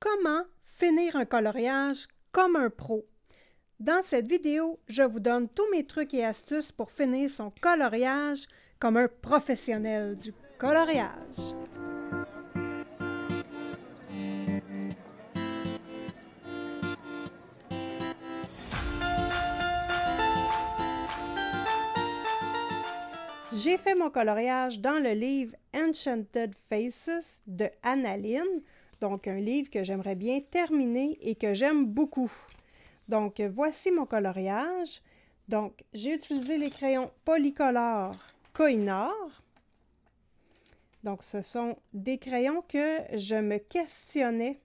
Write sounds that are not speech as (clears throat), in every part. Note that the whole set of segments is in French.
Comment finir un coloriage comme un pro? Dans cette vidéo, je vous donne tous mes trucs et astuces pour finir son coloriage comme un professionnel du coloriage. J'ai fait mon coloriage dans le livre Enchanted Faces de Annaline, donc, un livre que j'aimerais bien terminer et que j'aime beaucoup. Donc, voici mon coloriage. Donc, j'ai utilisé les crayons polycolores Coinor. Donc, ce sont des crayons que je me questionnais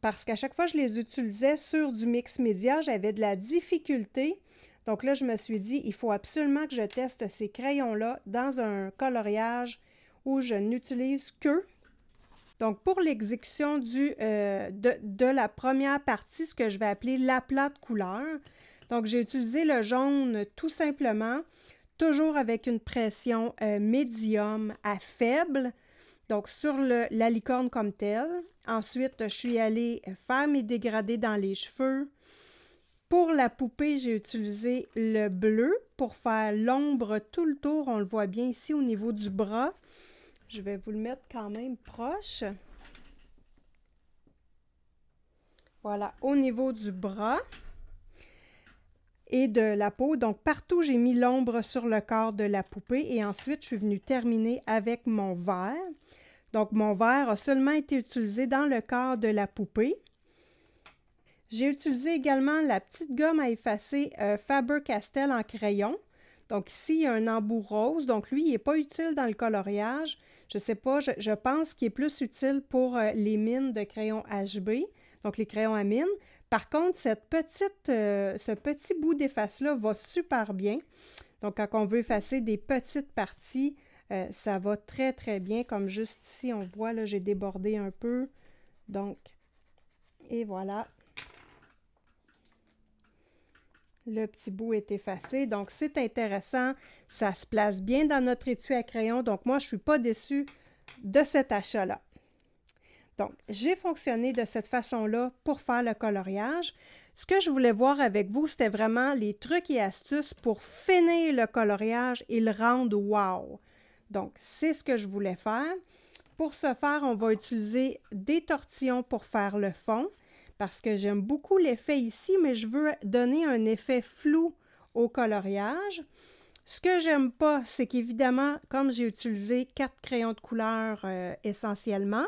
parce qu'à chaque fois que je les utilisais sur du mix média, j'avais de la difficulté. Donc là, je me suis dit, il faut absolument que je teste ces crayons-là dans un coloriage où je n'utilise que donc, pour l'exécution euh, de, la première partie, ce que je vais appeler l'aplat de couleur, donc j'ai utilisé le jaune tout simplement, toujours avec une pression euh, médium à faible, donc sur la licorne comme telle. Ensuite, je suis allée faire mes dégradés dans les cheveux. Pour la poupée, j'ai utilisé le bleu pour faire l'ombre tout le tour. On le voit bien ici au niveau du bras. Je vais vous le mettre quand même proche. Voilà, au niveau du bras et de la peau. Donc, partout, j'ai mis l'ombre sur le corps de la poupée. Et ensuite, je suis venue terminer avec mon verre. Donc, mon verre a seulement été utilisé dans le corps de la poupée. J'ai utilisé également la petite gomme à effacer euh, Faber-Castell en crayon. Donc ici, il y a un embout rose. Donc lui, il n'est pas utile dans le coloriage, je ne sais pas, je, pense qu'il est plus utile pour euh, les mines de crayon HB, donc les crayons à mine. Par contre, cette petite, euh, ce petit bout d'efface-là va super bien. Donc, quand on veut effacer des petites parties, euh, ça va très, très bien. Comme juste ici, on voit, là, j'ai débordé un peu. Donc, et voilà. Le petit bout est effacé, donc c'est intéressant. Ça se place bien dans notre étui à crayon, donc moi, je ne suis pas déçue de cet achat-là. Donc, j'ai fonctionné de cette façon-là pour faire le coloriage. Ce que je voulais voir avec vous, c'était vraiment les trucs et astuces pour finir le coloriage et le rendre wow. Donc, c'est ce que je voulais faire. Pour ce faire, on va utiliser des tortillons pour faire le fond parce que j'aime beaucoup l'effet ici, mais je veux donner un effet flou au coloriage. Ce que j'aime pas, c'est qu'évidemment, comme j'ai utilisé quatre crayons de couleur euh, essentiellement,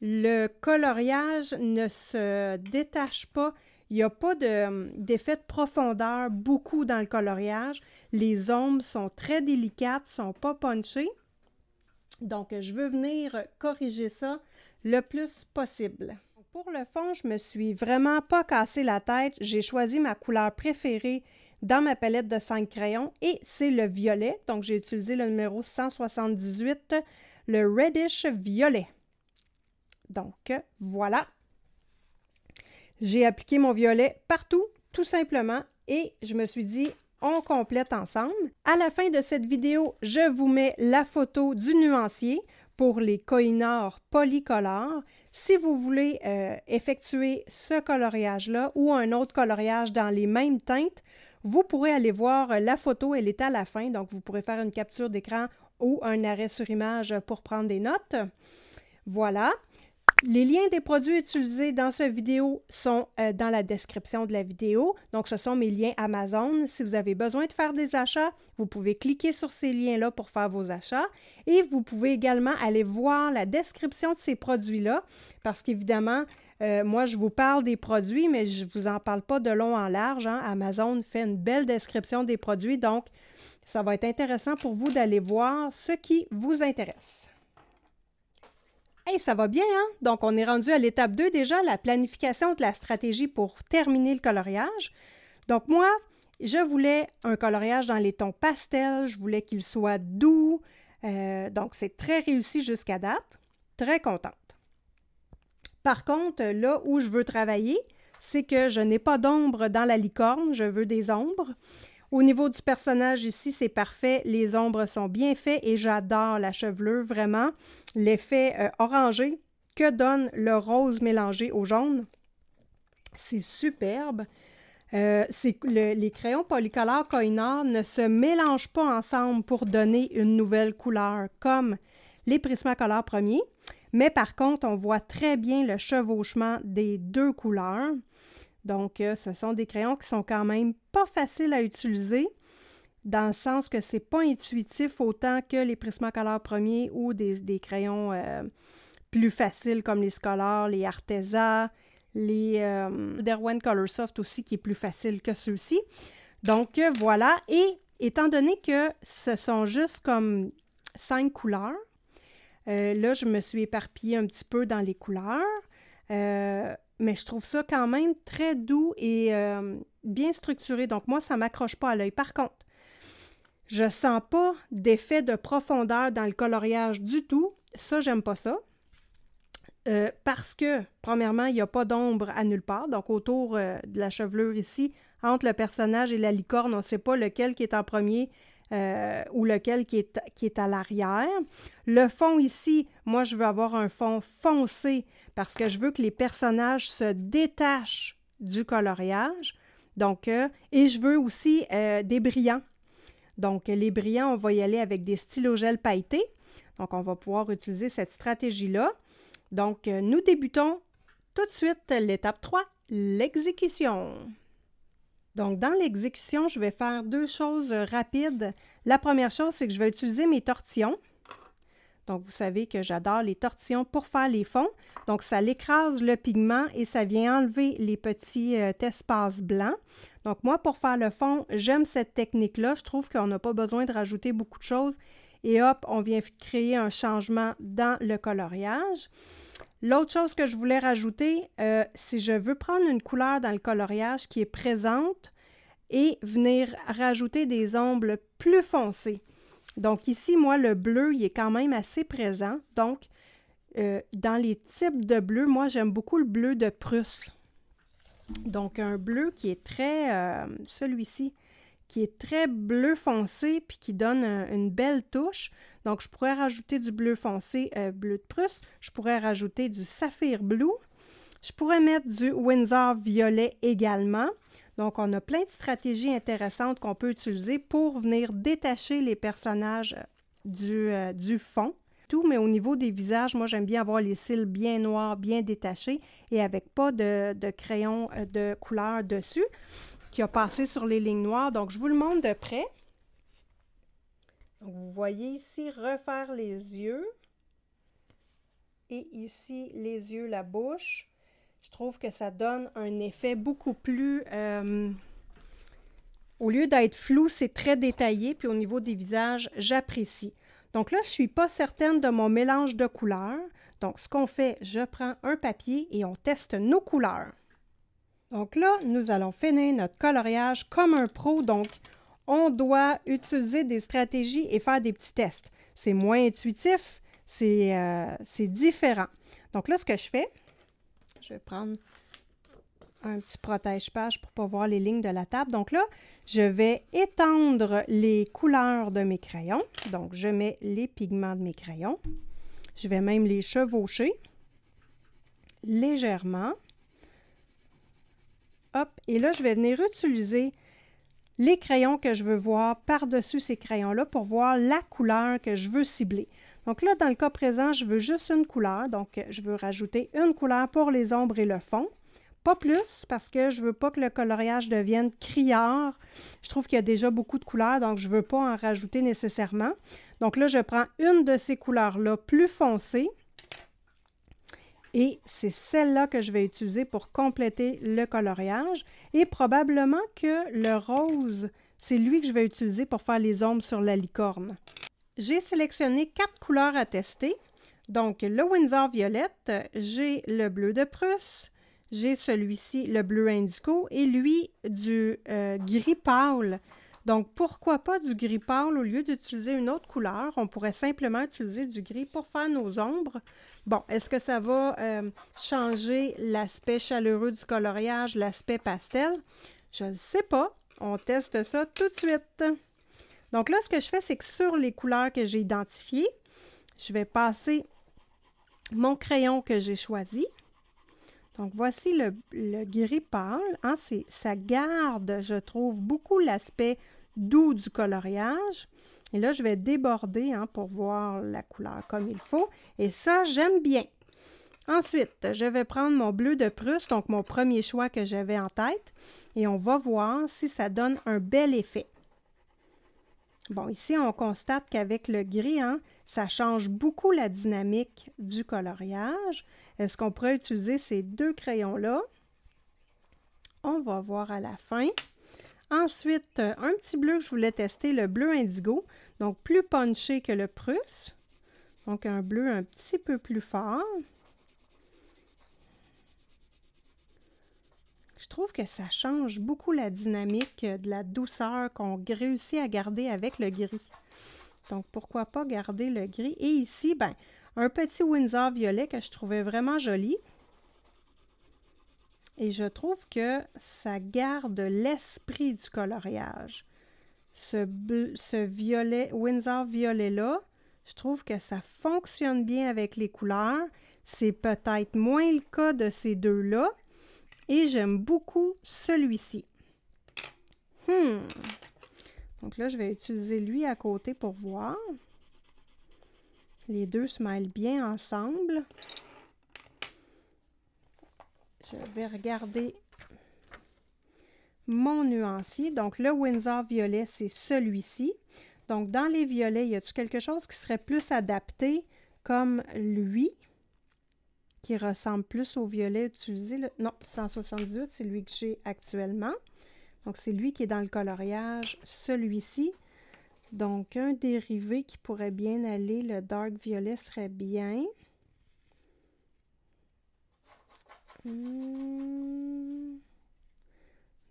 le coloriage ne se détache pas. Il n'y a pas hum, d'effet de, profondeur beaucoup dans le coloriage. Les ombres sont très délicates, sont pas punchées. Donc, je veux venir corriger ça le plus possible. Pour le fond, je me suis vraiment pas cassé la tête. J'ai choisi ma couleur préférée dans ma palette de 5 crayons et c'est le violet. Donc, j'ai utilisé le numéro 178, le Reddish Violet. Donc, voilà. J'ai appliqué mon violet partout, tout simplement, et je me suis dit, on complète ensemble. À la fin de cette vidéo, je vous mets la photo du nuancier pour les coinors polycolores. Si vous voulez euh, effectuer ce coloriage-là ou un autre coloriage dans les mêmes teintes, vous pourrez aller voir euh, la photo, elle est à la fin, donc vous pourrez faire une capture d'écran ou un arrêt sur image pour prendre des notes. Voilà. Les liens des produits utilisés dans cette vidéo sont euh, dans la description de la vidéo. Donc, ce sont mes liens Amazon. Si vous avez besoin de faire des achats, vous pouvez cliquer sur ces liens-là pour faire vos achats. Et vous pouvez également aller voir la description de ces produits-là parce qu'évidemment, euh, moi, je vous parle des produits, mais je ne vous en parle pas de long en large. Hein. Amazon fait une belle description des produits, donc ça va être intéressant pour vous d'aller voir ce qui vous intéresse ça va bien, hein? Donc, on est rendu à l'étape 2 déjà, la planification de la stratégie pour terminer le coloriage. Donc, moi, je voulais un coloriage dans les tons pastels, je voulais qu'il soit doux. Euh, donc, c'est très réussi jusqu'à date. Très contente. Par contre, là où je veux travailler, c'est que je n'ai pas d'ombre dans la licorne, je veux des ombres. Au niveau du personnage ici, c'est parfait. Les ombres sont bien faites et j'adore la chevelure, vraiment l'effet euh, orangé que donne le rose mélangé au jaune. C'est superbe. Euh, les crayons polycolores Koinar ne se mélangent pas ensemble pour donner une nouvelle couleur, comme les Prismacolor premiers, mais par contre, on voit très bien le chevauchement des deux couleurs. Donc, euh, ce sont des crayons qui sont quand même pas faciles à utiliser, dans le sens que c'est pas intuitif autant que les Prismacolor premiers ou des, crayons euh, plus faciles comme les scolaires les Arteza, les euh, Derwent Colorsoft aussi qui est plus facile que ceux-ci. Donc euh, voilà, et étant donné que ce sont juste comme cinq couleurs, là je me suis éparpillée un petit peu dans les couleurs, mais je trouve ça quand même très doux et bien structuré. Donc moi ça m'accroche pas à l'œil. Par contre, je sens pas d'effet de profondeur dans le coloriage du tout. Ça, j'aime pas ça. Euh, parce que, premièrement, il n'y a pas d'ombre à nulle part. Donc, autour euh, de la chevelure ici, entre le personnage et la licorne, on ne sait pas lequel qui est en premier euh, ou lequel qui est, qui est à l'arrière. Le fond ici, moi, je veux avoir un fond foncé parce que je veux que les personnages se détachent du coloriage. Donc, et je veux aussi des brillants donc, les brillants, on va y aller avec des stylos gel pailletés. Donc, on va pouvoir utiliser cette stratégie-là. Donc, euh, nous débutons tout de suite l'étape 3, l'exécution. Donc, dans l'exécution, je vais faire deux choses rapides. La première chose, c'est que je vais utiliser mes tortillons. Donc, vous savez que j'adore les tortillons pour faire les fonds. Donc, ça l'écrase le pigment et ça vient enlever les petits euh, espaces blancs. Donc, moi, pour faire le fond, j'aime cette technique-là. Je trouve qu'on n'a pas besoin de rajouter beaucoup de choses. Et hop, on vient créer un changement dans le coloriage. L'autre chose que je voulais rajouter, euh, si je veux prendre une couleur dans le coloriage qui est présente et venir rajouter des ombres plus foncées. Donc ici, moi, le bleu, il est quand même assez présent. Donc, euh, dans les types de bleu, moi, j'aime beaucoup le bleu de Prusse. Donc, un bleu qui est très, euh, celui-ci, qui est très bleu foncé, puis qui donne une belle touche. Donc, je pourrais rajouter du bleu foncé, euh, bleu de Prusse. Je pourrais rajouter du saphir bleu. Je pourrais mettre du Windsor violet également. Donc, on a plein de stratégies intéressantes qu'on peut utiliser pour venir détacher les personnages euh, euh, du, fond tout, mais au niveau des visages, moi j'aime bien avoir les cils bien noirs, bien détachés et avec pas de, de, crayon euh, de couleur dessus qui a passé sur les lignes noires. Donc je vous le montre de près. Donc, vous voyez ici refaire les yeux et ici les yeux, la bouche je trouve que ça donne un effet beaucoup plus... Euh, au lieu d'être flou, c'est très détaillé. Puis au niveau des visages, j'apprécie. Donc là, je ne suis pas certaine de mon mélange de couleurs. Donc, ce qu'on fait, je prends un papier et on teste nos couleurs. Donc là, nous allons finir notre coloriage comme un pro. Donc, on doit utiliser des stratégies et faire des petits tests. C'est moins intuitif, c'est euh, différent. Donc là, ce que je fais, je vais prendre un petit protège-page pour ne pas voir les lignes de la table. Donc là, je vais étendre les couleurs de mes crayons. Donc, je mets les pigments de mes crayons. Je vais même les chevaucher légèrement. Hop, et là, je vais venir utiliser les crayons que je veux voir par-dessus ces crayons-là pour voir la couleur que je veux cibler. Donc là, dans le cas présent, je veux juste une couleur. Donc, je veux rajouter une couleur pour les ombres et le fond. Pas plus, parce que je ne veux pas que le coloriage devienne criard. Je trouve qu'il y a déjà beaucoup de couleurs, donc je ne veux pas en rajouter nécessairement. Donc là, je prends une de ces couleurs-là plus foncées. Et c'est celle-là que je vais utiliser pour compléter le coloriage. Et probablement que le rose, c'est lui que je vais utiliser pour faire les ombres sur la licorne. J'ai sélectionné quatre couleurs à tester. Donc, le Windsor violette, j'ai le bleu de Prusse, j'ai celui-ci, le bleu Indico, et lui, du euh, gris pâle. Donc, pourquoi pas du gris pâle au lieu d'utiliser une autre couleur? On pourrait simplement utiliser du gris pour faire nos ombres. Bon, est-ce que ça va euh, changer l'aspect chaleureux du coloriage, l'aspect pastel? Je ne sais pas. On teste ça tout de suite. Donc là, ce que je fais, c'est que sur les couleurs que j'ai identifiées, je vais passer mon crayon que j'ai choisi. Donc voici le, gris pâle. Hein, ça garde, je trouve, beaucoup l'aspect doux du coloriage. Et là, je vais déborder hein, pour voir la couleur comme il faut. Et ça, j'aime bien. Ensuite, je vais prendre mon bleu de Prusse, donc mon premier choix que j'avais en tête, et on va voir si ça donne un bel effet. Bon, ici, on constate qu'avec le gris, hein, ça change beaucoup la dynamique du coloriage. Est-ce qu'on pourrait utiliser ces deux crayons-là? On va voir à la fin. Ensuite, un petit bleu que je voulais tester, le bleu indigo, donc plus punché que le prusse. Donc un bleu un petit peu plus fort. Je trouve que ça change beaucoup la dynamique euh, de la douceur qu'on réussit à garder avec le gris. Donc, pourquoi pas garder le gris? Et ici, ben, un petit Windsor violet que je trouvais vraiment joli. Et je trouve que ça garde l'esprit du coloriage. Ce, ce violet, Windsor violet-là, je trouve que ça fonctionne bien avec les couleurs. C'est peut-être moins le cas de ces deux-là, et j'aime beaucoup celui-ci. Hmm. Donc là, je vais utiliser lui à côté pour voir. Les deux se mêlent bien ensemble. Je vais regarder mon nuancier. Donc le Windsor violet, c'est celui-ci. Donc dans les violets, y a-t-il quelque chose qui serait plus adapté comme lui? qui ressemble plus au violet utilisé. le Non, 178, c'est lui que j'ai actuellement. Donc, c'est lui qui est dans le coloriage, celui-ci. Donc, un dérivé qui pourrait bien aller, le dark violet serait bien. Hmm.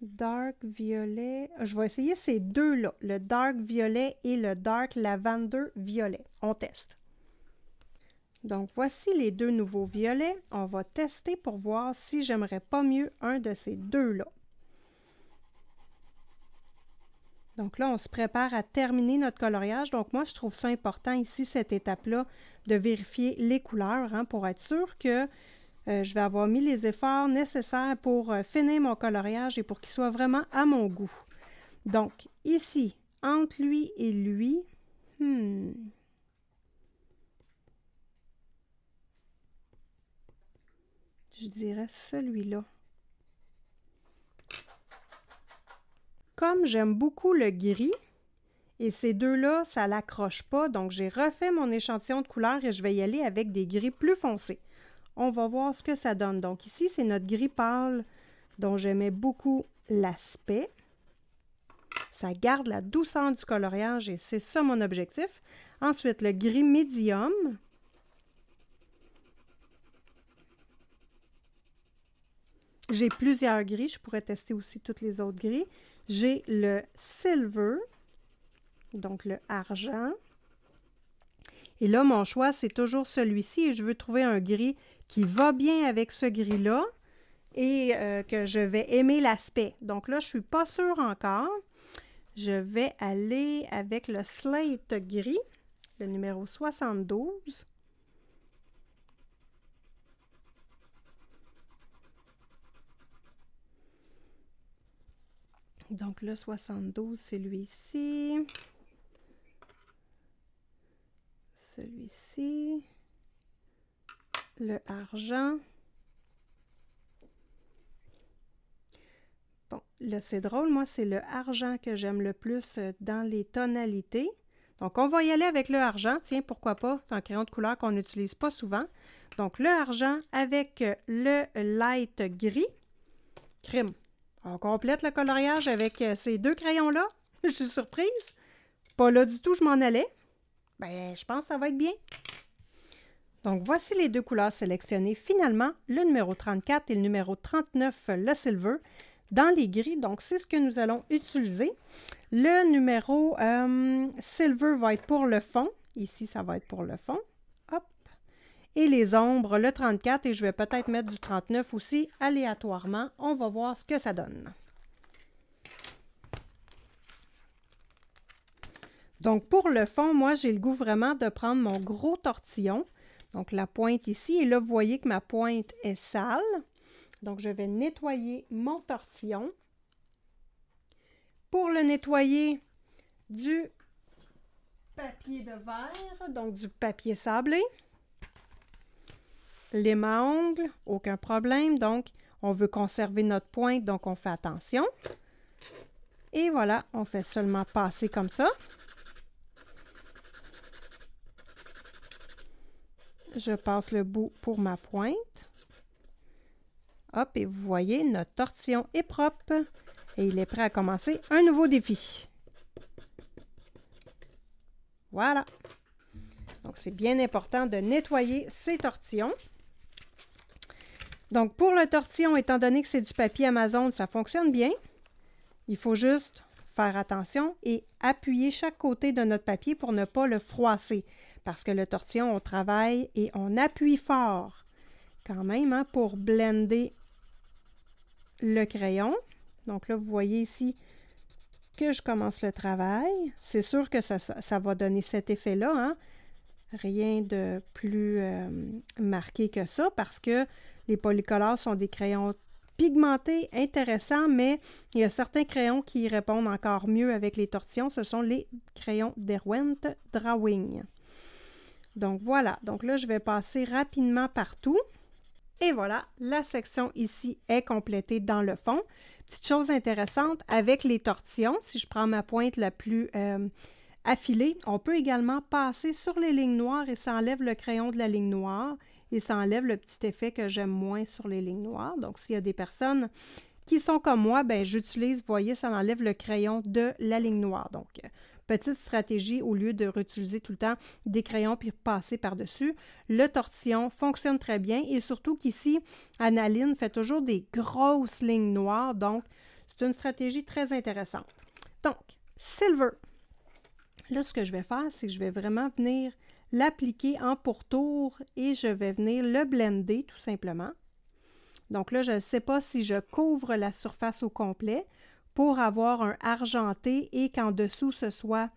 Dark violet. Ah, je vais essayer ces deux-là, le dark violet et le dark lavender violet. On teste. Donc voici les deux nouveaux violets. On va tester pour voir si j'aimerais pas mieux un de ces deux-là. Donc là, on se prépare à terminer notre coloriage. Donc moi, je trouve ça important ici, cette étape-là, de vérifier les couleurs hein, pour être sûr que euh, je vais avoir mis les efforts nécessaires pour euh, finir mon coloriage et pour qu'il soit vraiment à mon goût. Donc ici, entre lui et lui, hmm, je dirais celui-là. Comme j'aime beaucoup le gris, et ces deux-là, ça l'accroche pas, donc j'ai refait mon échantillon de couleurs et je vais y aller avec des gris plus foncés. On va voir ce que ça donne. Donc ici, c'est notre gris pâle dont j'aimais beaucoup l'aspect. Ça garde la douceur du coloriage et c'est ça mon objectif. Ensuite, le gris médium. J'ai plusieurs gris. Je pourrais tester aussi toutes les autres gris. J'ai le silver, donc le argent. Et là, mon choix, c'est toujours celui-ci. Et je veux trouver un gris qui va bien avec ce gris-là et euh, que je vais aimer l'aspect. Donc là, je ne suis pas sûre encore. Je vais aller avec le slate gris, le numéro 72. Donc le 72, c'est lui-ci. Celui-ci. Le argent. Bon, là c'est drôle, moi c'est le argent que j'aime le plus euh, dans les tonalités. Donc on va y aller avec le argent, tiens pourquoi pas, c'est un crayon de couleur qu'on n'utilise pas souvent. Donc le argent avec euh, le light gris. crème on complète le coloriage avec euh, ces deux crayons-là. (laughs) je suis surprise. Pas là du tout, je m'en allais. Ben, je pense que ça va être bien. Donc, voici les deux couleurs sélectionnées. Finalement, le numéro 34 et le numéro 39, le silver, dans les gris. Donc, c'est ce que nous allons utiliser. Le numéro euh, silver va être pour le fond. Ici, ça va être pour le fond et les ombres le 34 et je vais peut-être mettre du 39 aussi aléatoirement. On va voir ce que ça donne. Donc pour le fond, moi j'ai le goût vraiment de prendre mon gros tortillon, donc la pointe ici, et là vous voyez que ma pointe est sale. Donc je vais nettoyer mon tortillon. Pour le nettoyer, du papier de verre, donc du papier sablé les à ongles, aucun problème. Donc, on veut conserver notre pointe, donc on fait attention. Et voilà, on fait seulement passer comme ça. Je passe le bout pour ma pointe. Hop, et vous voyez, notre tortillon est propre et il est prêt à commencer un nouveau défi. Voilà. Donc, c'est bien important de nettoyer ces tortillons. Donc, pour le tortillon, étant donné que c'est du papier Amazon, ça fonctionne bien. Il faut juste faire attention et appuyer chaque côté de notre papier pour ne pas le froisser. Parce que le tortillon, on travaille et on appuie fort quand même hein, pour blender le crayon. Donc là, vous voyez ici que je commence le travail. C'est sûr que ça, va donner cet effet-là. Hein. Rien de plus euh, marqué que ça parce que les polycolores sont des crayons pigmentés, intéressants, mais il y a certains crayons qui répondent encore mieux avec les tortillons. Ce sont les crayons Derwent Drawing. Donc voilà, donc là je vais passer rapidement partout. Et voilà, la section ici est complétée dans le fond. Petite chose intéressante, avec les tortillons, si je prends ma pointe la plus euh, affilée, on peut également passer sur les lignes noires et ça enlève le crayon de la ligne noire et ça enlève le petit effet que j'aime moins sur les lignes noires. Donc, s'il y a des personnes qui sont comme moi, ben j'utilise, vous voyez, ça enlève le crayon de la ligne noire. Donc, petite stratégie au lieu de réutiliser tout le temps des crayons puis passer par-dessus. Le tortillon fonctionne très bien et surtout qu'ici, Annaline fait toujours des grosses lignes noires. Donc, c'est une stratégie très intéressante. Donc, silver. Là, ce que je vais faire, c'est que je vais vraiment venir l'appliquer en pourtour et je vais venir le blender tout simplement. Donc là, je ne sais pas si je couvre la surface au complet pour avoir un argenté et qu'en dessous ce soit,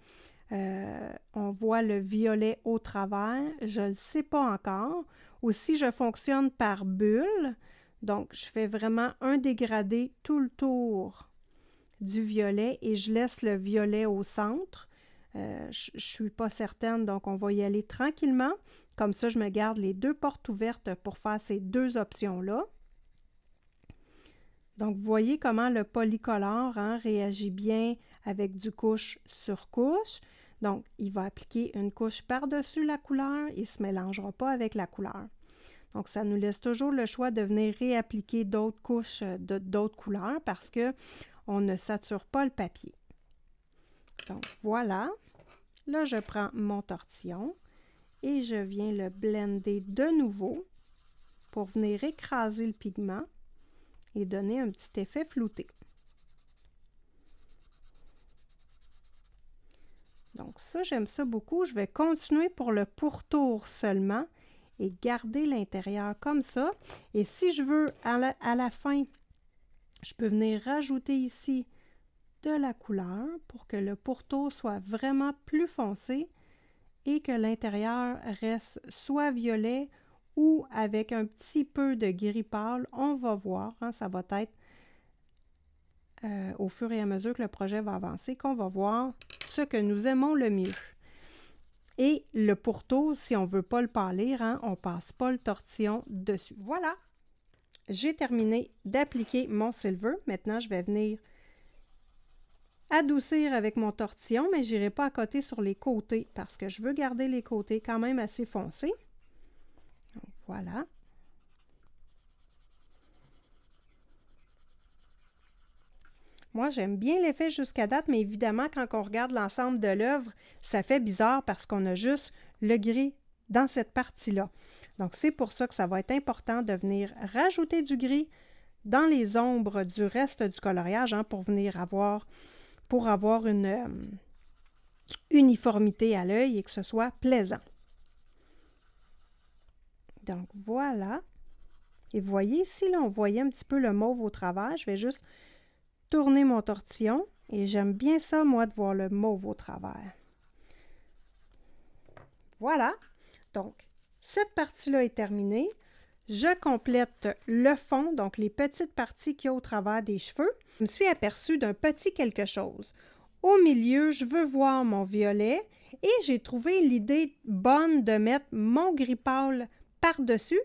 euh, on voit le violet au travers. Je ne le sais pas encore. Ou si je fonctionne par bulle, donc je fais vraiment un dégradé tout le tour du violet et je laisse le violet au centre euh, je ne suis pas certaine, donc on va y aller tranquillement. Comme ça, je me garde les deux portes ouvertes pour faire ces deux options-là. Donc, vous voyez comment le polycolore hein, réagit bien avec du couche sur couche. Donc, il va appliquer une couche par-dessus la couleur, il ne se mélangera pas avec la couleur. Donc, ça nous laisse toujours le choix de venir réappliquer d'autres couches euh, d'autres couleurs parce que on ne sature pas le papier. Donc voilà. Là, je prends mon tortillon et je viens le blender de nouveau pour venir écraser le pigment et donner un petit effet flouté. Donc ça, j'aime ça beaucoup. Je vais continuer pour le pourtour seulement et garder l'intérieur comme ça. Et si je veux, à la, à la fin, je peux venir rajouter ici de la couleur pour que le pourtour soit vraiment plus foncé et que l'intérieur reste soit violet ou avec un petit peu de gris pâle. On va voir, hein, ça va être euh, au fur et à mesure que le projet va avancer qu'on va voir ce que nous aimons le mieux. Et le pourtour, si on ne veut pas le pâlir, hein, on ne passe pas le tortillon dessus. Voilà, j'ai terminé d'appliquer mon silver. Maintenant, je vais venir adoucir avec mon tortillon, mais je n'irai pas à côté sur les côtés parce que je veux garder les côtés quand même assez foncés. voilà. Moi, j'aime bien l'effet jusqu'à date, mais évidemment, quand on regarde l'ensemble de l'œuvre, ça fait bizarre parce qu'on a juste le gris dans cette partie-là. Donc, c'est pour ça que ça va être important de venir rajouter du gris dans les ombres du reste du coloriage hein, pour venir avoir pour avoir une euh, uniformité à l'œil et que ce soit plaisant. Donc voilà. Et vous voyez si là, on voyait un petit peu le mauve au travers. Je vais juste tourner mon tortillon et j'aime bien ça, moi, de voir le mauve au travers. Voilà. Donc, cette partie-là est terminée. Je complète le fond, donc les petites parties qu'il y a au travers des cheveux. Je me suis aperçue d'un petit quelque chose. Au milieu, je veux voir mon violet et j'ai trouvé l'idée bonne de mettre mon gris pâle par-dessus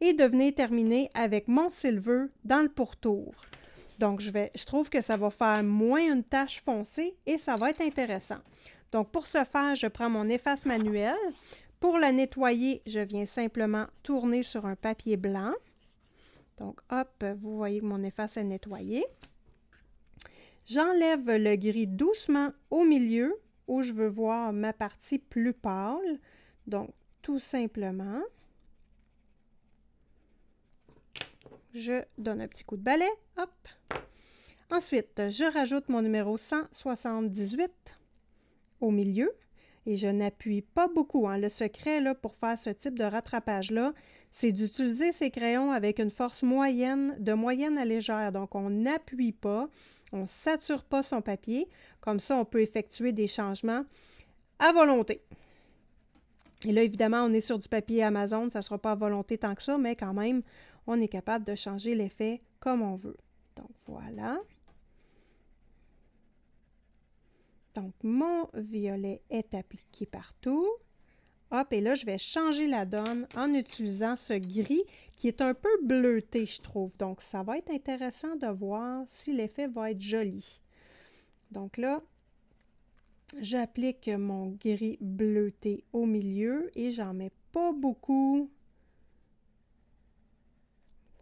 et de venir terminer avec mon silver dans le pourtour. Donc, je, vais, je trouve que ça va faire moins une tache foncée et ça va être intéressant. Donc, pour ce faire, je prends mon efface manuel. Pour la nettoyer, je viens simplement tourner sur un papier blanc. Donc, hop, vous voyez que mon efface est nettoyée. J'enlève le gris doucement au milieu où je veux voir ma partie plus pâle. Donc, tout simplement, je donne un petit coup de balai, hop. Ensuite, je rajoute mon numéro 178 au milieu et je n'appuie pas beaucoup. Hein. Le secret là, pour faire ce type de rattrapage-là, c'est d'utiliser ces crayons avec une force moyenne, de moyenne à légère. Donc, on n'appuie pas, on ne sature pas son papier. Comme ça, on peut effectuer des changements à volonté. Et là, évidemment, on est sur du papier Amazon, ça ne sera pas à volonté tant que ça, mais quand même, on est capable de changer l'effet comme on veut. Donc, voilà. Donc, mon violet est appliqué partout. Hop, et là, je vais changer la donne en utilisant ce gris qui est un peu bleuté, je trouve. Donc, ça va être intéressant de voir si l'effet va être joli. Donc là, j'applique mon gris bleuté au milieu et j'en mets pas beaucoup.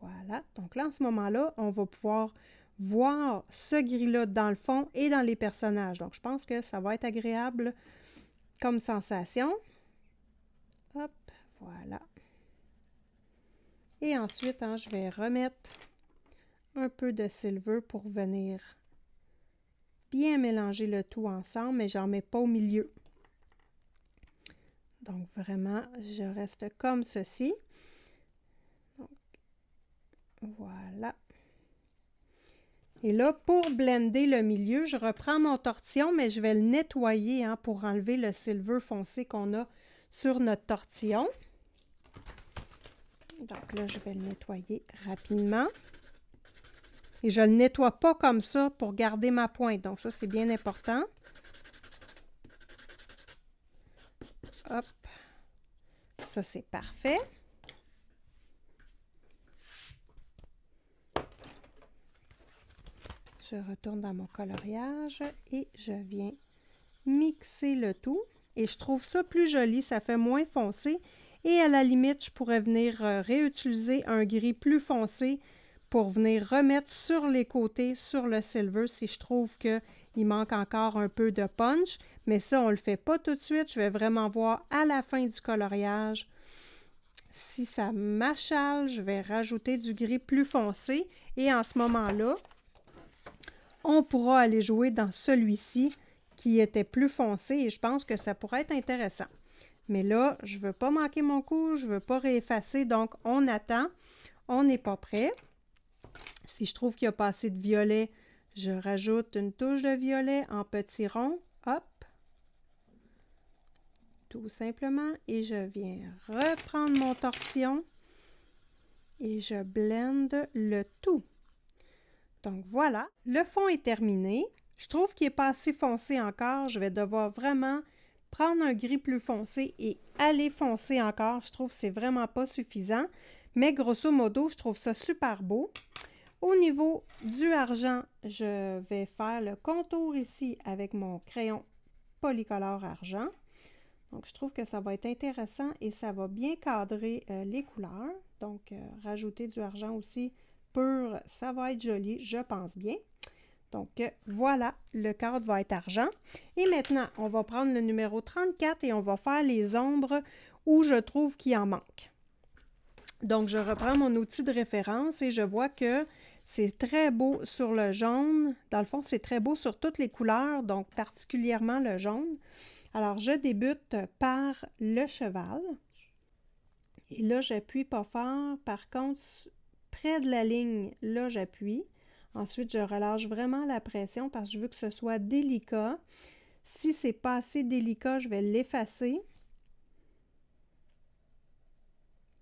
Voilà. Donc là, en ce moment-là, on va pouvoir voir ce gris-là dans le fond et dans les personnages. Donc, je pense que ça va être agréable comme sensation. Hop, voilà. Et ensuite, hein, je vais remettre un peu de silver pour venir bien mélanger le tout ensemble, mais je n'en mets pas au milieu. Donc vraiment, je reste comme ceci. Donc, voilà. Et là, pour blender le milieu, je reprends mon tortillon, mais je vais le nettoyer hein, pour enlever le silver foncé qu'on a sur notre tortillon. Donc là, je vais le nettoyer rapidement. Et je ne le nettoie pas comme ça pour garder ma pointe. Donc ça, c'est bien important. Hop. Ça, c'est parfait. Je retourne dans mon coloriage et je viens mixer le tout. Et je trouve ça plus joli, ça fait moins foncé. Et à la limite, je pourrais venir euh, réutiliser un gris plus foncé pour venir remettre sur les côtés, sur le silver, si je trouve qu'il manque encore un peu de punch. Mais ça, on ne le fait pas tout de suite. Je vais vraiment voir à la fin du coloriage. Si ça m'achale, je vais rajouter du gris plus foncé. Et en ce moment-là, on pourra aller jouer dans celui-ci qui était plus foncé et je pense que ça pourrait être intéressant. Mais là, je ne veux pas manquer mon coup, je ne veux pas réeffacer, donc on attend. On n'est pas prêt. Si je trouve qu'il y a pas assez de violet, je rajoute une touche de violet en petit rond. Hop! Tout simplement. Et je viens reprendre mon torsion et je blende le tout. Donc voilà, le fond est terminé. Je trouve qu'il n'est pas assez foncé encore. Je vais devoir vraiment prendre un gris plus foncé et aller foncer encore. Je trouve que c'est vraiment pas suffisant. Mais grosso modo, je trouve ça super beau. Au niveau du argent, je vais faire le contour ici avec mon crayon polycolore argent. Donc, je trouve que ça va être intéressant et ça va bien cadrer euh, les couleurs. Donc, euh, rajouter du argent aussi, ça va être joli, je pense bien. Donc euh, voilà, le cadre va être argent. Et maintenant, on va prendre le numéro 34 et on va faire les ombres où je trouve qu'il en manque. Donc je reprends mon outil de référence et je vois que c'est très beau sur le jaune. Dans le fond, c'est très beau sur toutes les couleurs, donc particulièrement le jaune. Alors je débute par le cheval. Et là, j'appuie pas fort. Par contre, près de la ligne, là j'appuie. Ensuite, je relâche vraiment la pression parce que je veux que ce soit délicat. Si c'est pas assez délicat, je vais l'effacer.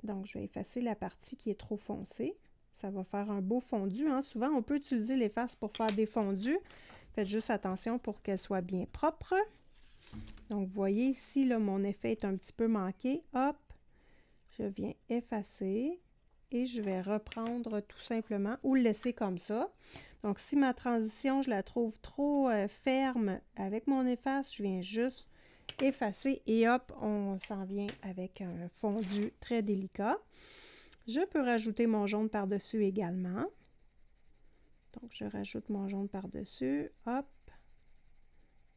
Donc, je vais effacer la partie qui est trop foncée. Ça va faire un beau fondu. Hein. Souvent, on peut utiliser l'efface pour faire des fondus. Faites juste attention pour qu'elle soit bien propre Donc, vous voyez ici, là, mon effet est un petit peu manqué. Hop, je viens effacer et je vais reprendre tout simplement ou le laisser comme ça. Donc, si ma transition, je la trouve trop euh, ferme avec mon efface, je viens juste effacer et hop, on s'en vient avec un fondu très délicat. Je peux rajouter mon jaune par-dessus également. Donc, je rajoute mon jaune par-dessus, hop,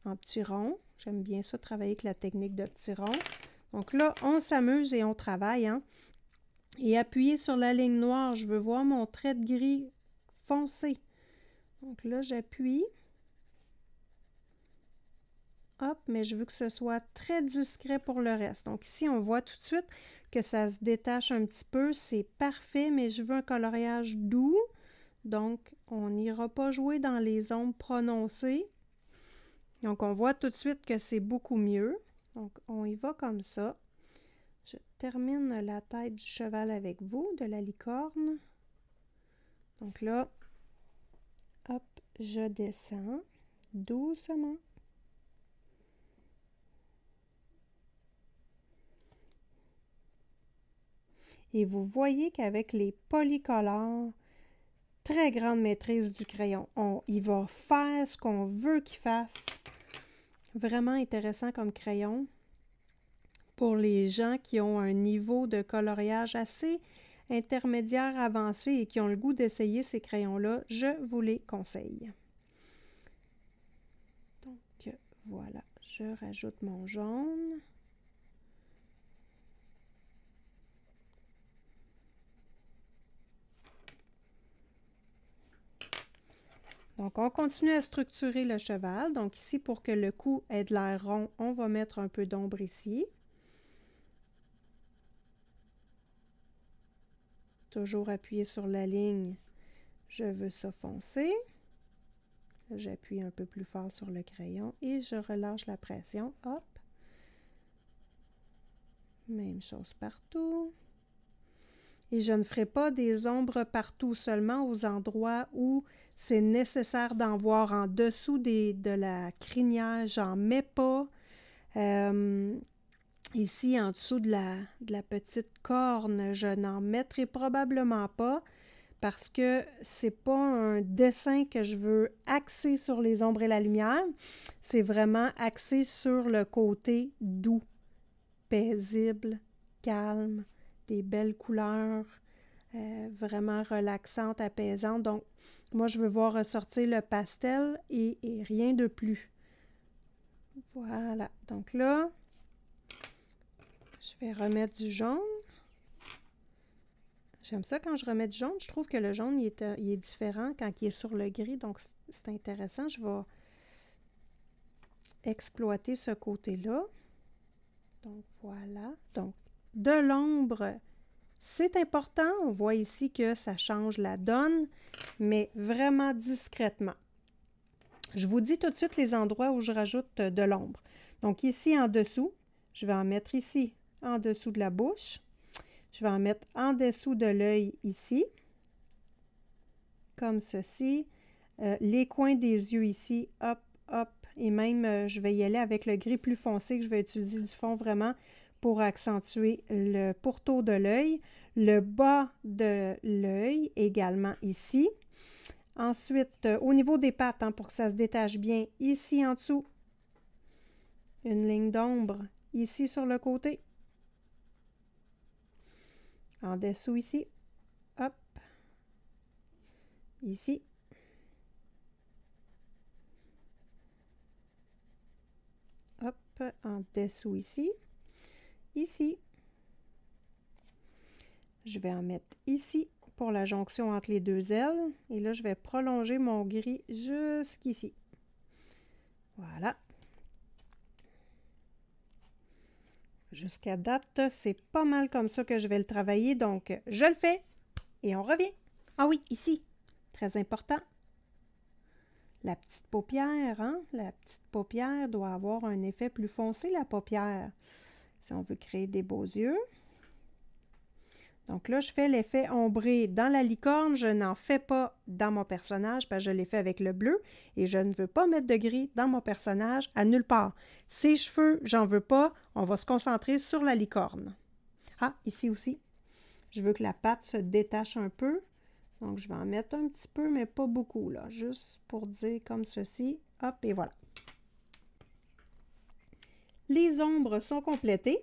en petit rond. J'aime bien ça, travailler avec la technique de petit rond. Donc là, on s'amuse et on travaille. Hein? Et appuyer sur la ligne noire, je veux voir mon trait de gris foncé. Donc là, j'appuie. Hop, mais je veux que ce soit très discret pour le reste. Donc ici, on voit tout de suite que ça se détache un petit peu. C'est parfait, mais je veux un coloriage doux. Donc, on n'ira pas jouer dans les ombres prononcées. Donc, on voit tout de suite que c'est beaucoup mieux. Donc, on y va comme ça. Je termine la tête du cheval avec vous, de la licorne. Donc là, hop, je descends doucement. Et vous voyez qu'avec les polycolores, très grande maîtrise du crayon. On, il va faire ce qu'on veut qu'il fasse. Vraiment intéressant comme crayon. Pour les gens qui ont un niveau de coloriage assez intermédiaire avancé et qui ont le goût d'essayer ces crayons-là, je vous les conseille. Donc voilà, je rajoute mon jaune. Donc, on continue à structurer le cheval. Donc, ici, pour que le cou ait de l'air rond, on va mettre un peu d'ombre ici. Toujours appuyer sur la ligne. Je veux ça J'appuie un peu plus fort sur le crayon et je relâche la pression. Hop. Même chose partout. Et je ne ferai pas des ombres partout, seulement aux endroits où c'est nécessaire d'en voir en dessous des, de la crinière. n'en mets pas. Euh, Ici, en dessous de la, petite corne, je n'en mettrai probablement pas parce que c'est pas un dessin que je veux axer sur les ombres et la lumière, c'est vraiment axé sur le côté doux, paisible, calme, des belles couleurs, euh, vraiment relaxantes, apaisantes. Donc, moi, je veux voir ressortir le pastel et rien de plus. Voilà. Donc là, je vais remettre du jaune. J'aime ça quand je remets du jaune. Je trouve que le jaune, il est, euh, est différent quand il est sur le gris. Donc, c'est intéressant. Je vais exploiter ce côté-là. Donc, voilà. Donc, de l'ombre, c'est important. On voit ici que ça change la donne, mais vraiment discrètement. Je vous dis tout de suite les endroits où je rajoute euh, de l'ombre. Donc, ici en dessous, je vais en mettre ici en dessous de la bouche. Je vais en mettre en dessous de l'œil ici, comme ceci. Euh, les coins des yeux ici, hop, hop. Et même, euh, je vais y aller avec le gris plus foncé que je vais utiliser du fond vraiment pour accentuer le pourtour de l'œil. Le bas de l'œil également ici. Ensuite, euh, au niveau des pattes, hein, pour que ça se détache bien, ici en dessous, une ligne d'ombre ici sur le côté en dessous ici. Hop. Ici. Hop, en dessous ici. Ici. Je vais en mettre ici pour la jonction entre les deux ailes. Et là, je vais prolonger mon gris jusqu'ici. Voilà. Jusqu'à date, c'est pas mal comme ça que je vais le travailler, donc je le fais et on revient. Ah oui, ici, très important. La petite paupière, hein? La petite paupière doit avoir un effet plus foncé, la paupière. Si on veut créer des beaux yeux, donc là, je fais l'effet ombré dans la licorne. Je n'en fais pas dans mon personnage parce que je l'ai fait avec le bleu et je ne veux pas mettre de gris dans mon personnage à nulle part. Ses cheveux, j'en veux pas. On va se concentrer sur la licorne. Ah, ici aussi, je veux que la patte se détache un peu. Donc, je vais en mettre un petit peu, mais pas beaucoup, là. Juste pour dire comme ceci. Hop, et voilà. Les ombres sont complétées.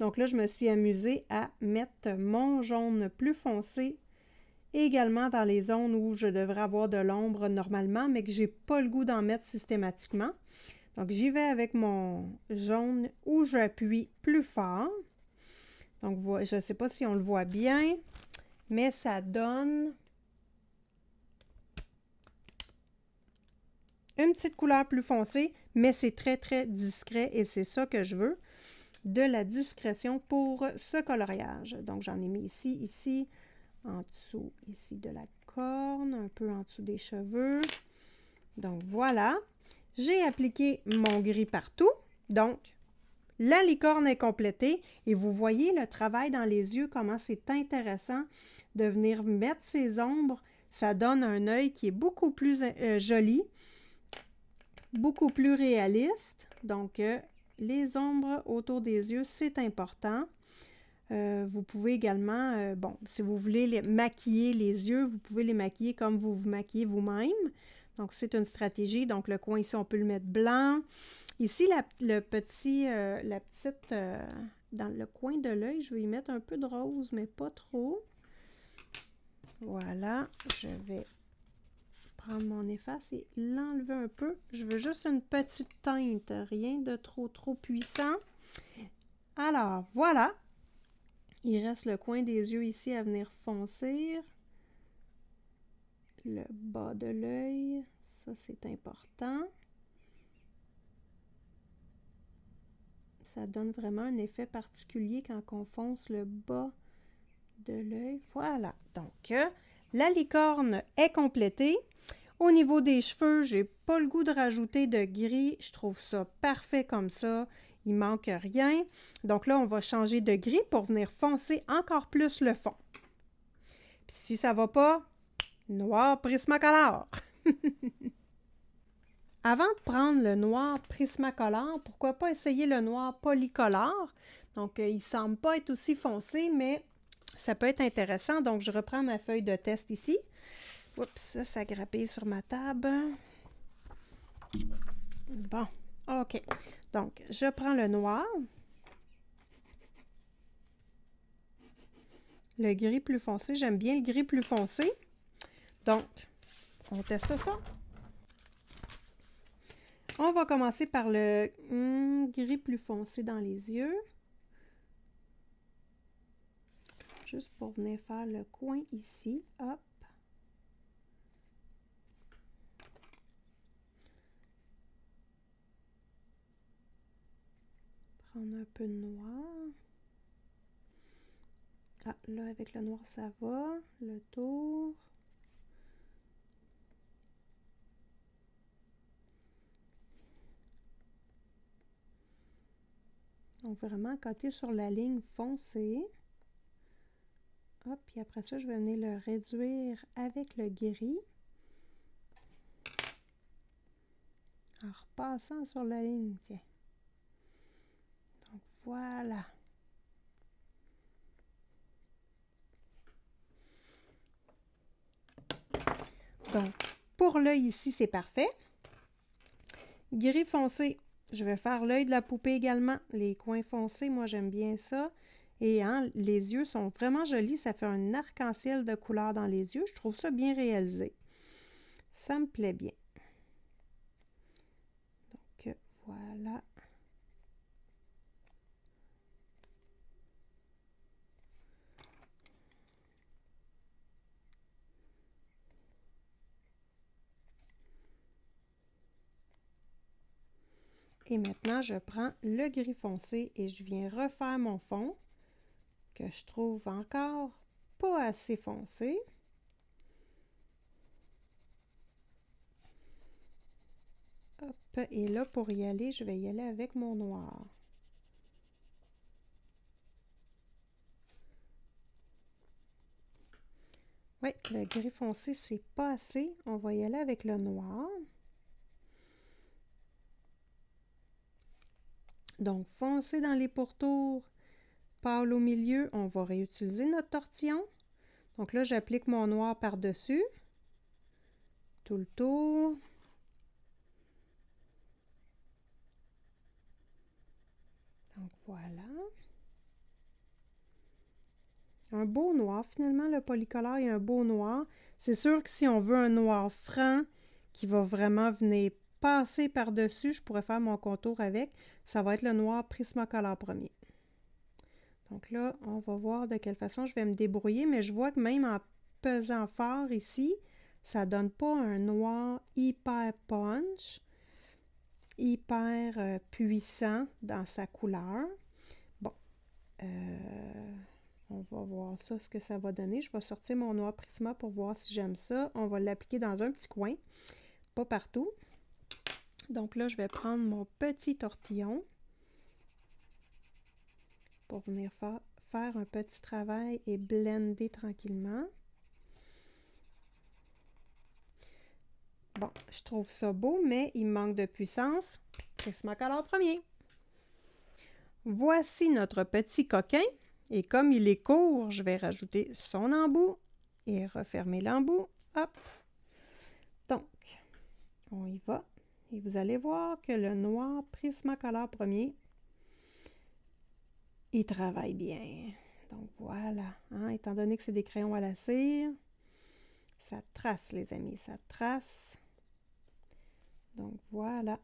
Donc là, je me suis amusée à mettre mon jaune plus foncé également dans les zones où je devrais avoir de l'ombre normalement, mais que je j'ai pas le goût d'en mettre systématiquement. Donc j'y vais avec mon jaune où j'appuie plus fort. Donc je ne sais pas si on le voit bien, mais ça donne une petite couleur plus foncée, mais c'est très très discret et c'est ça que je veux de la discrétion pour ce coloriage. Donc, j'en ai mis ici, ici, en dessous, ici de la corne, un peu en dessous des cheveux. Donc, voilà. J'ai appliqué mon gris partout. Donc, la licorne est complétée et vous voyez le travail dans les yeux, comment c'est intéressant de venir mettre ces ombres. Ça donne un œil qui est beaucoup plus euh, joli, beaucoup plus réaliste. Donc, euh, les ombres autour des yeux, c'est important. Euh, vous pouvez également, euh, bon, si vous voulez les, maquiller les yeux, vous pouvez les maquiller comme vous vous maquillez vous-même. Donc, c'est une stratégie. Donc, le coin ici, on peut le mettre blanc. Ici, le petit, euh, la petite, dans le coin de l'œil, je vais y mettre un peu de rose, mais pas trop. Voilà, je vais prendre mon efface et l'enlever un peu. Je veux juste une petite teinte, rien de trop, trop puissant. Alors, voilà. Il reste le coin des yeux ici à venir foncer. Le bas de l'œil, ça c'est important. Ça donne vraiment un effet particulier quand on fonce le bas de l'œil. Voilà, donc euh, la licorne est complétée. Au niveau des cheveux, j'ai pas le goût de rajouter de gris. Je trouve ça parfait comme ça. Il manque rien. Donc là, on va changer de gris pour venir foncer encore plus le fond. Puis si ça va pas, noir Prismacolor. (laughs) Avant de prendre le noir Prismacolor, pourquoi pas essayer le noir Polycolor? Donc, euh, il semble pas être aussi foncé, mais ça peut être intéressant. Donc, je reprends ma feuille de test ici. Oups, ça, ça a grappé sur ma table. Bon, OK. Donc, je prends le noir. Le gris plus foncé, j'aime bien le gris plus foncé. Donc, on teste ça. On va commencer par le hmm, gris plus foncé dans les yeux. Juste pour venir faire le coin ici. Hop. un peu de noir. Ah, là, avec le noir, ça va. Le tour. Donc, vraiment, côté sur la ligne foncée. Hop, puis après ça, je vais venir le réduire avec le gris. En repassant sur la ligne, tiens. Voilà. Donc, pour l'œil ici, c'est parfait. Gris foncé, je vais faire l'œil de la poupée également. Les coins foncés, moi j'aime bien ça. Et hein, les yeux sont vraiment jolis. Ça fait un arc-en-ciel de couleur dans les yeux. Je trouve ça bien réalisé. Ça me plaît bien. Donc, euh, voilà. Et maintenant, je prends le gris foncé et je viens refaire mon fond que je trouve encore pas assez foncé. Hop, et là, pour y aller, je vais y aller avec mon noir. Oui, le gris foncé, c'est pas assez. On va y aller avec le noir. Donc, foncez dans les pourtours, pâle au milieu. On va réutiliser notre tortillon. Donc là, j'applique mon noir par-dessus. Tout le tour. Donc voilà. Un beau noir. Finalement, le polycolore est un beau noir. C'est sûr que si on veut un noir franc qui va vraiment venir passer par-dessus, je pourrais faire mon contour avec. Ça va être le noir Prismacolor premier. Donc là, on va voir de quelle façon je vais me débrouiller, mais je vois que même en pesant fort ici, ça donne pas un noir hyper punch, hyper euh, puissant dans sa couleur. Bon, euh, on va voir ça, ce que ça va donner. Je vais sortir mon noir Prisma pour voir si j'aime ça. On va l'appliquer dans un petit coin, pas partout. Donc là, je vais prendre mon petit tortillon pour venir faire un petit travail et blender tranquillement. Bon, je trouve ça beau, mais il manque de puissance. Qu'est-ce ma en premier? Voici notre petit coquin. Et comme il est court, je vais rajouter son embout et refermer l'embout. Hop! Donc, on y va et vous allez voir que le noir Prismacolor premier, il travaille bien. Donc voilà, hein. étant donné que c'est des crayons à la cire, ça trace les amis, ça trace. Donc voilà.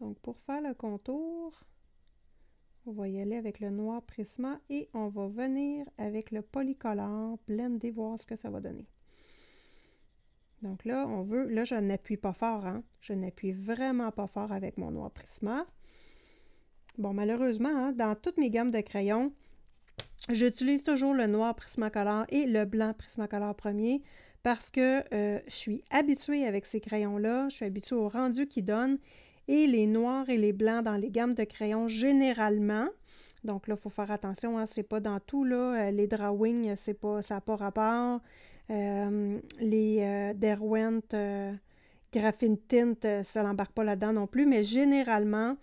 Donc pour faire le contour, on va y aller avec le noir prisma et on va venir avec le polycolore de voir ce que ça va donner. Donc là, on veut, là je n'appuie pas fort, hein? je n'appuie vraiment pas fort avec mon noir prisma. Bon, malheureusement, hein, dans toutes mes gammes de crayons, j'utilise toujours le noir prismacolor et le blanc prismacolor premier parce que euh, je suis habituée avec ces crayons-là, je suis habituée au rendu qu'ils donnent et les noirs et les blancs dans les gammes de crayons généralement. Donc là, il faut faire attention, hein, ce n'est pas dans tout, euh, Les drawings, euh, c'est pas, ça n'a pas rapport. Euh, les Derwent Tint, ça l'embarque pas là-dedans non plus, mais généralement,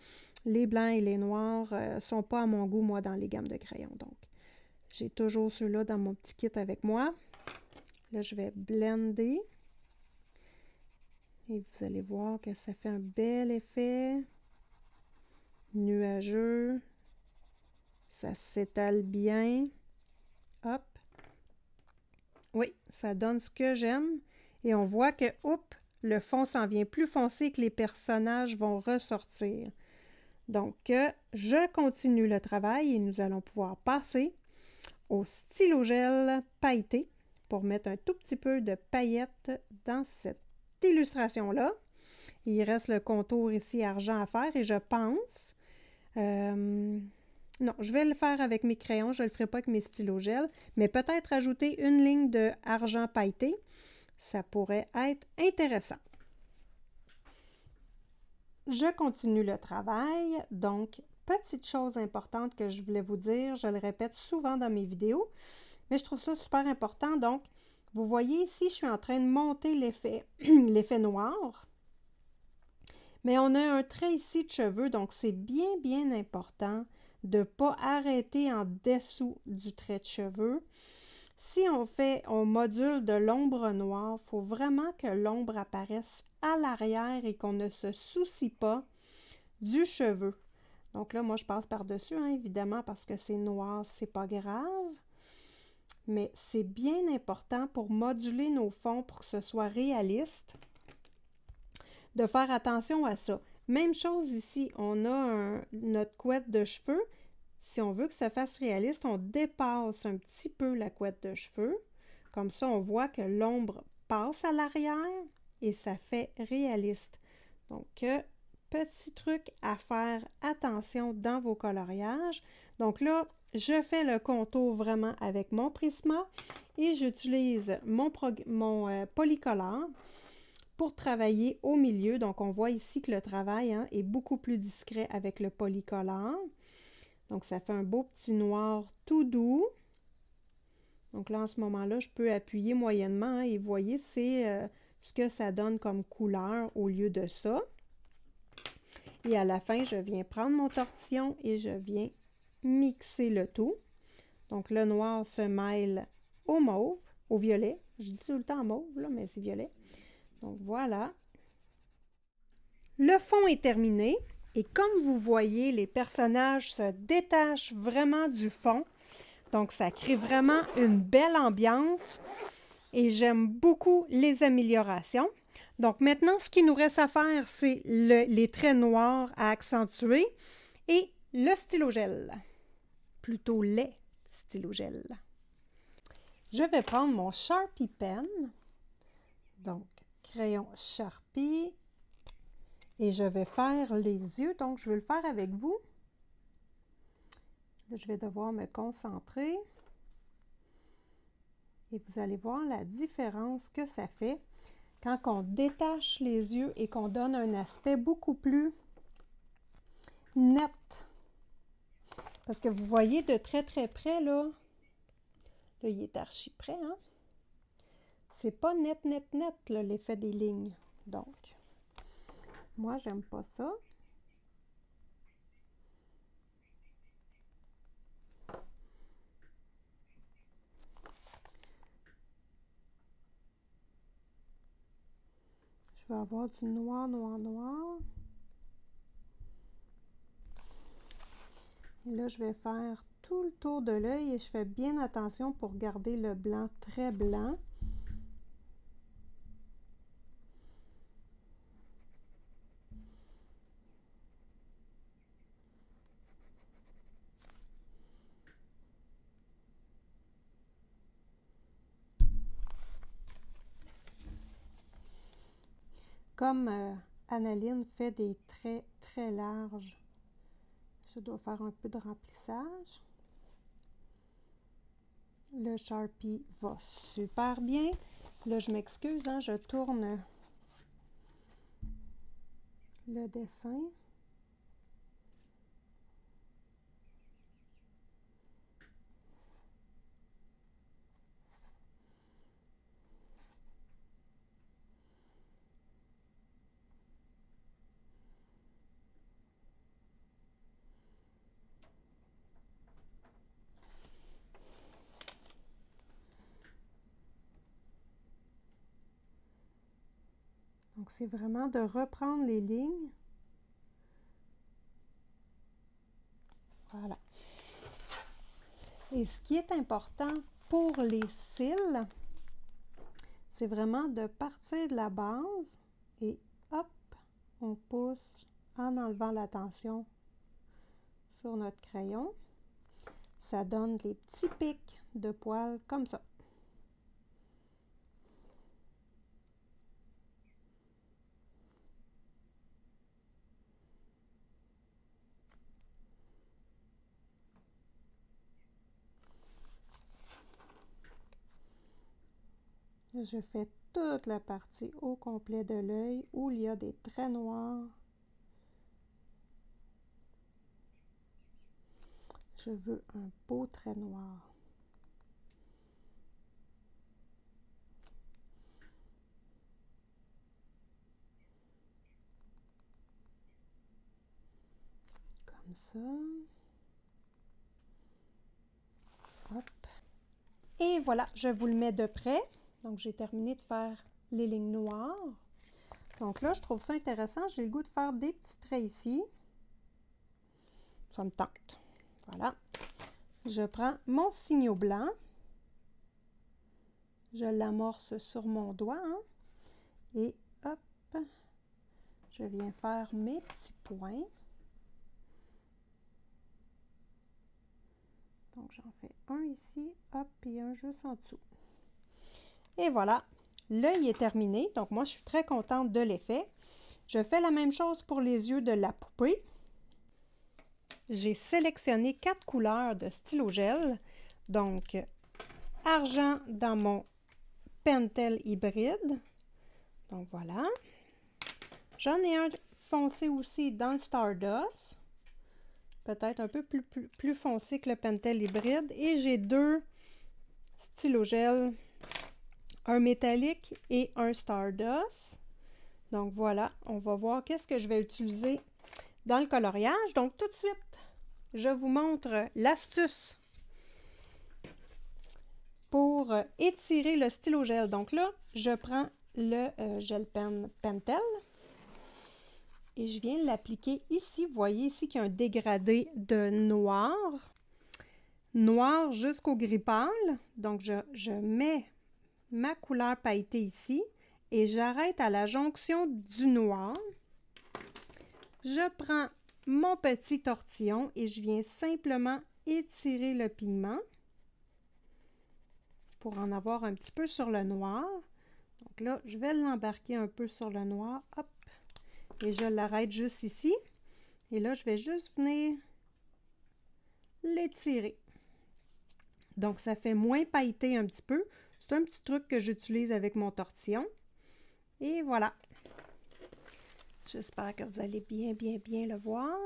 les blancs et les noirs ne sont pas à mon goût, moi, dans les gammes de crayons. Donc, j'ai toujours ceux-là dans mon petit kit avec moi. Là, je vais blender. Et vous allez voir que ça fait un bel effet nuageux. Ça s'étale bien. Hop. Oui, ça donne ce que j'aime. Et on voit que, oups, le fond s'en vient plus foncé que les personnages vont ressortir. Donc, euh, je continue le travail et nous allons pouvoir passer au stylo gel pailleté pour mettre un tout petit peu de paillettes dans cette illustration-là. Il reste le contour ici argent à faire et je pense... Euh, non, je vais le faire avec mes crayons, je ne le ferai pas avec mes stylos gel, mais peut-être ajouter une ligne de argent pailleté. Ça pourrait être intéressant. Je continue le travail, donc petite chose importante que je voulais vous dire, je le répète souvent dans mes vidéos, mais je trouve ça super important. Donc, vous voyez ici, je suis en train de monter (clears throat) l'effet noir. Mais on a un trait ici de cheveux, donc c'est bien, bien important de ne pas arrêter en dessous du trait de cheveux. Si on fait, on module de l'ombre noire, il faut vraiment que l'ombre apparaisse à l'arrière et qu'on ne se soucie pas du cheveu. Donc là, moi, je passe par-dessus, hein, évidemment, parce que c'est noir, c'est pas grave mais c'est bien important pour moduler nos fonds pour que ce soit réaliste, de faire attention à ça. Même chose ici, on a notre couette de cheveux. Si on veut que ça fasse réaliste, on dépasse un petit peu la couette de cheveux. Comme ça, on voit que l'ombre passe à l'arrière et ça fait réaliste. Donc, euh, petit truc à faire attention dans vos coloriages. Donc là, je fais le contour vraiment avec mon Prisma et j'utilise mon, mon euh, pour travailler au milieu. Donc, on voit ici que le travail hein, est beaucoup plus discret avec le polycolore. Donc, ça fait un beau petit noir tout doux. Donc là, en ce moment-là, je peux appuyer moyennement hein, et vous voyez, c'est euh, ce que ça donne comme couleur au lieu de ça. Et à la fin, je viens prendre mon tortillon et je viens mixer le tout. Donc le noir se mêle au mauve, au violet. Je dis tout le temps mauve, là, mais c'est violet. Donc voilà. Le fond est terminé et comme vous voyez, les personnages se détachent vraiment du fond. Donc ça crée vraiment une belle ambiance et j'aime beaucoup les améliorations. Donc maintenant, ce qui nous reste à faire, c'est les traits noirs à accentuer et le stylo gel plutôt lait, stylo gel. Je vais prendre mon Sharpie Pen, donc crayon Sharpie, et je vais faire les yeux, donc je vais le faire avec vous. je vais devoir me concentrer. Et vous allez voir la différence que ça fait quand on détache les yeux et qu'on donne un aspect beaucoup plus net parce que vous voyez de très très près, là, là il est archi près, hein? C'est pas net, net, net, l'effet des lignes. Donc, moi, j'aime pas ça. Je vais avoir du noir, noir, noir. là, je vais faire tout le tour de l'œil et je fais bien attention pour garder le blanc très blanc. Comme euh, Annaline fait des traits très larges, je dois faire un peu de remplissage. Le Sharpie va super bien. Là, je m'excuse, hein, je tourne le dessin. c'est vraiment de reprendre les lignes. Voilà. Et ce qui est important pour les cils, c'est vraiment de partir de la base et hop, on pousse en enlevant la tension sur notre crayon. Ça donne les petits pics de poils comme ça. je fais toute la partie au complet de l'œil où il y a des traits noirs. Je veux un beau trait noir. Comme ça. Hop. Et voilà, je vous le mets de près. Donc, j'ai terminé de faire les lignes noires. Donc là, je trouve ça intéressant. J'ai le goût de faire des petits traits ici. Ça me tente. Voilà. Je prends mon signaux blanc. Je l'amorce sur mon doigt. Hein. et hop, je viens faire mes petits points. Donc, j'en fais un ici, hop, et un juste en dessous. Et voilà, l'œil est terminé. Donc moi, je suis très contente de l'effet. Je fais la même chose pour les yeux de la poupée. J'ai sélectionné quatre couleurs de stylo gel. Donc, argent dans mon Pentel hybride. Donc voilà. J'en ai un foncé aussi dans le Stardust. Peut-être un peu plus, plus, foncé que le Pentel hybride. Et j'ai deux stylo gel un métallique et un Stardust. Donc voilà, on va voir qu'est-ce que je vais utiliser dans le coloriage. Donc tout de suite, je vous montre l'astuce pour étirer le stylo gel. Donc là, je prends le euh, gel pen Pentel et je viens l'appliquer ici. Vous voyez ici qu'il y a un dégradé de noir, noir jusqu'au gris pâle. Donc je mets ma couleur pailletée ici et j'arrête à la jonction du noir. Je prends mon petit tortillon et je viens simplement étirer le pigment pour en avoir un petit peu sur le noir. Donc là, je vais l'embarquer un peu sur le noir. Hop! Et je l'arrête juste ici. Et là, je vais juste venir l'étirer. Donc, ça fait moins pailleté un petit peu un petit truc que j'utilise avec mon tortillon. Et voilà. J'espère que vous allez bien, bien, bien le voir.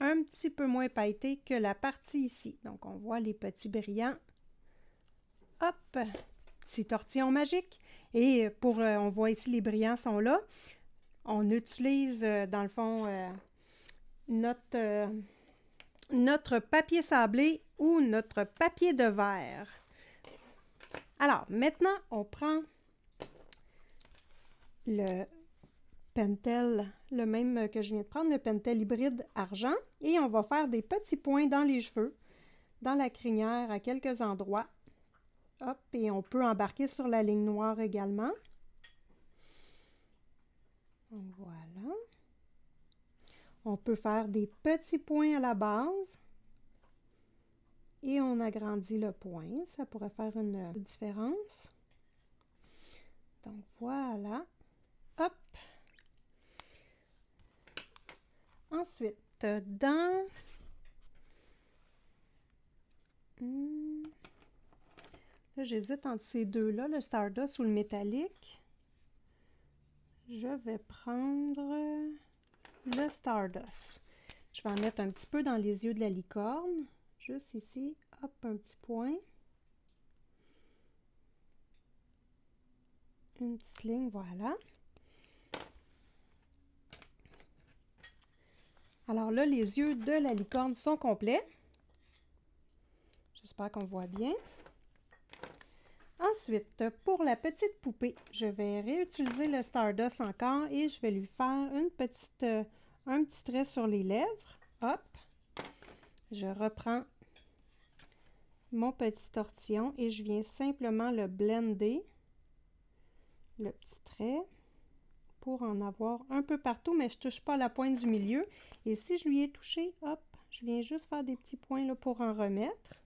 Un petit peu moins pailleté que la partie ici. Donc, on voit les petits brillants. Hop! Petit tortillon magique. Et pour, euh, on voit ici, les brillants sont là. On utilise, euh, dans le fond, euh, notre, notre papier sablé ou notre papier de verre. Alors, maintenant, on prend le Pentel, le même que je viens de prendre, le Pentel hybride argent, et on va faire des petits points dans les cheveux, dans la crinière, à quelques endroits. Hop, et on peut embarquer sur la ligne noire également. Voilà. On peut faire des petits points à la base. Et on agrandit le point, ça pourrait faire une différence. Donc voilà, hop. Ensuite, dans... Hmm. Là, j'hésite entre ces deux-là, le Stardust ou le métallique. Je vais prendre le Stardust. Je vais en mettre un petit peu dans les yeux de la licorne juste ici, hop, un petit point. Une petite ligne, voilà. Alors là, les yeux de la licorne sont complets. J'espère qu'on voit bien. Ensuite, pour la petite poupée, je vais réutiliser le Stardust encore et je vais lui faire une petite, euh, un petit trait sur les lèvres. Hop! Je reprends mon petit tortillon et je viens simplement le blender, le petit trait, pour en avoir un peu partout, mais je ne touche pas la pointe du milieu. Et si je lui ai touché, hop, je viens juste faire des petits points là, pour en remettre.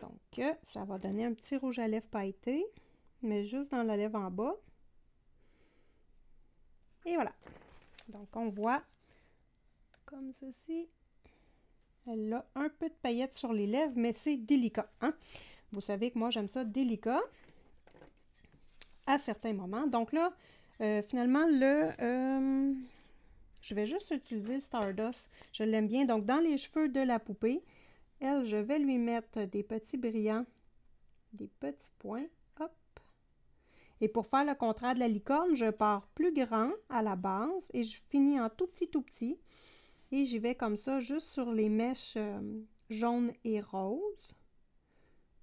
Donc, euh, ça va donner un petit rouge à lèvres pailleté, mais juste dans la lèvre en bas. Et voilà. Donc, on voit comme ceci. Elle a un peu de paillettes sur les lèvres, mais c'est délicat. Hein? Vous savez que moi, j'aime ça délicat à certains moments. Donc là, euh, finalement, le... Euh, je vais juste utiliser le Stardust. Je l'aime bien. Donc, dans les cheveux de la poupée, elle, je vais lui mettre des petits brillants, des petits points. Hop! Et pour faire le contrat de la licorne, je pars plus grand à la base et je finis en tout petit, tout petit. Et j'y vais comme ça, juste sur les mèches euh, jaunes jaune et roses.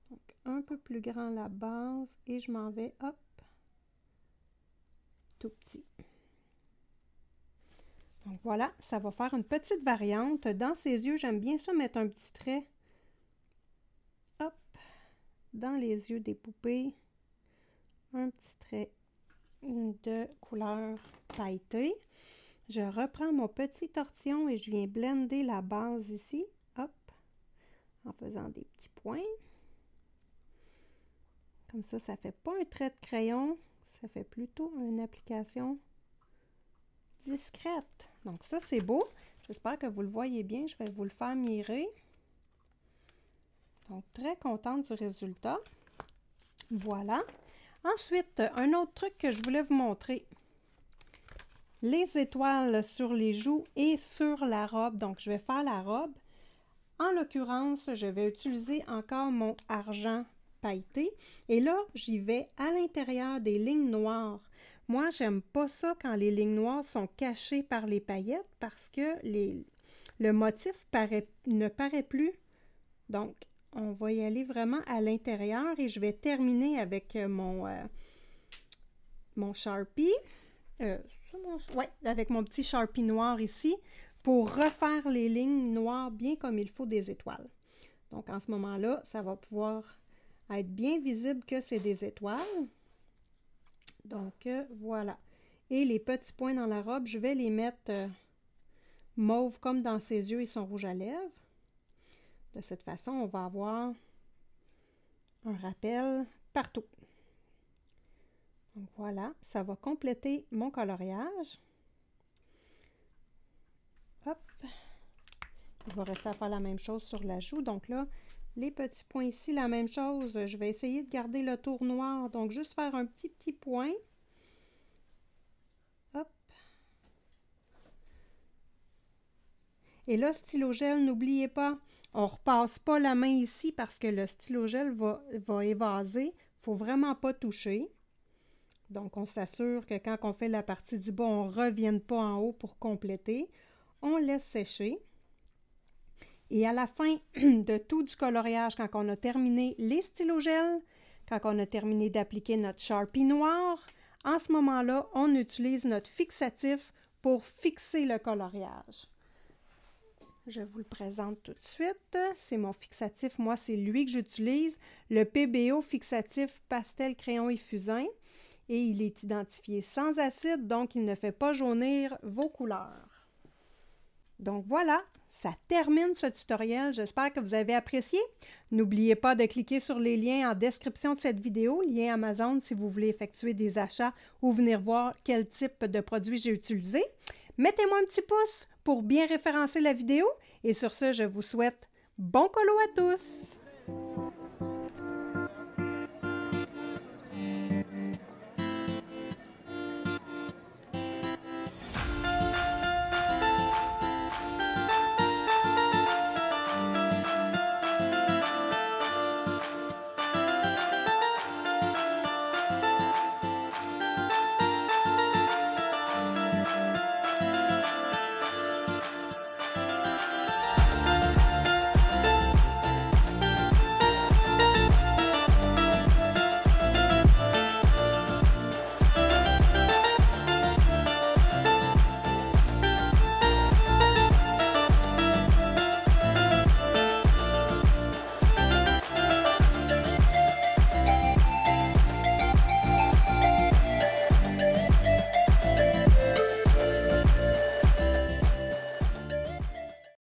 Donc, un peu plus grand la base et je m'en vais, hop, tout petit. Donc voilà, ça va faire une petite variante. Dans ses yeux, j'aime bien ça mettre un petit trait. Hop, dans les yeux des poupées, un petit trait de couleur pailletée. Je reprends mon petit tortillon et je viens blender la base ici, hop, en faisant des petits points. Comme ça, ça fait pas un trait de crayon, ça fait plutôt une application discrète. Donc ça, c'est beau. J'espère que vous le voyez bien. Je vais vous le faire mirer. Donc, très contente du résultat. Voilà. Ensuite, un autre truc que je voulais vous montrer les étoiles sur les joues et sur la robe. Donc, je vais faire la robe. En l'occurrence, je vais utiliser encore mon argent pailleté. Et là, j'y vais à l'intérieur des lignes noires. Moi, j'aime pas ça quand les lignes noires sont cachées par les paillettes parce que le motif paraît, ne paraît plus. Donc, on va y aller vraiment à l'intérieur et je vais terminer avec mon, euh, mon Sharpie. Euh, Ouais, avec mon petit Sharpie noir ici, pour refaire les lignes noires bien comme il faut des étoiles. Donc, en ce moment-là, ça va pouvoir être bien visible que c'est des étoiles. Donc, euh, voilà. Et les petits points dans la robe, je vais les mettre mauves euh, mauve comme dans ses yeux et son rouge à lèvres. De cette façon, on va avoir un rappel partout voilà, ça va compléter mon coloriage. Hop! Il va rester à faire la même chose sur la joue. Donc là, les petits points ici, la même chose. Je vais essayer de garder le tour noir. Donc juste faire un petit, petit point. Hop! Et là, stylo gel, n'oubliez pas, on ne repasse pas la main ici parce que le stylo gel va, va évaser. Il ne faut vraiment pas toucher. Donc, on s'assure que quand on fait la partie du bas, on ne revienne pas en haut pour compléter. On laisse sécher. Et à la fin (clears throat) de tout du coloriage, quand on a terminé les stylos gel, quand on a terminé d'appliquer notre Sharpie noir, en ce moment-là, on utilise notre fixatif pour fixer le coloriage. Je vous le présente tout de suite. C'est mon fixatif. Moi, c'est lui que j'utilise, le PBO fixatif pastel crayon et fusain et il est identifié sans acide, donc il ne fait pas jaunir vos couleurs. Donc voilà, ça termine ce tutoriel. J'espère que vous avez apprécié. N'oubliez pas de cliquer sur les liens en description de cette vidéo, lien Amazon si vous voulez effectuer des achats ou venir voir quel type de produit j'ai utilisé. Mettez-moi un petit pouce pour bien référencer la vidéo et sur ce, je vous souhaite bon colo à tous.